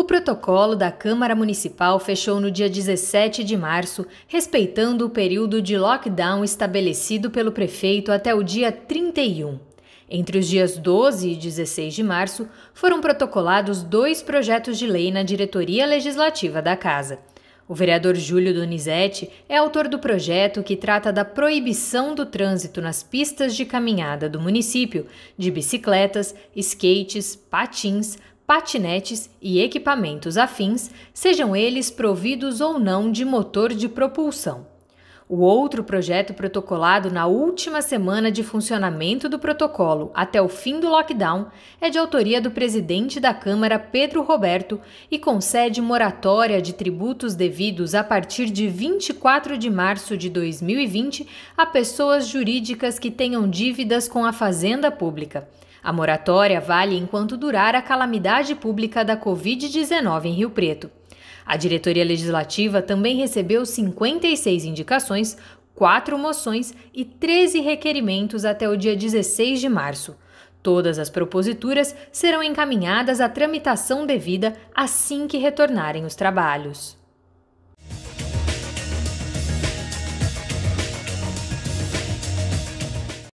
O protocolo da Câmara Municipal fechou no dia 17 de março, respeitando o período de lockdown estabelecido pelo prefeito até o dia 31. Entre os dias 12 e 16 de março, foram protocolados dois projetos de lei na diretoria legislativa da Casa. O vereador Júlio Donizete é autor do projeto que trata da proibição do trânsito nas pistas de caminhada do município de bicicletas, skates, patins, patinetes e equipamentos afins, sejam eles providos ou não de motor de propulsão. O outro projeto protocolado na última semana de funcionamento do protocolo até o fim do lockdown é de autoria do presidente da Câmara, Pedro Roberto, e concede moratória de tributos devidos a partir de 24 de março de 2020 a pessoas jurídicas que tenham dívidas com a Fazenda Pública. A moratória vale enquanto durar a calamidade pública da Covid-19 em Rio Preto. A diretoria legislativa também recebeu 56 indicações, quatro moções e 13 requerimentos até o dia 16 de março. Todas as proposituras serão encaminhadas à tramitação devida assim que retornarem os trabalhos.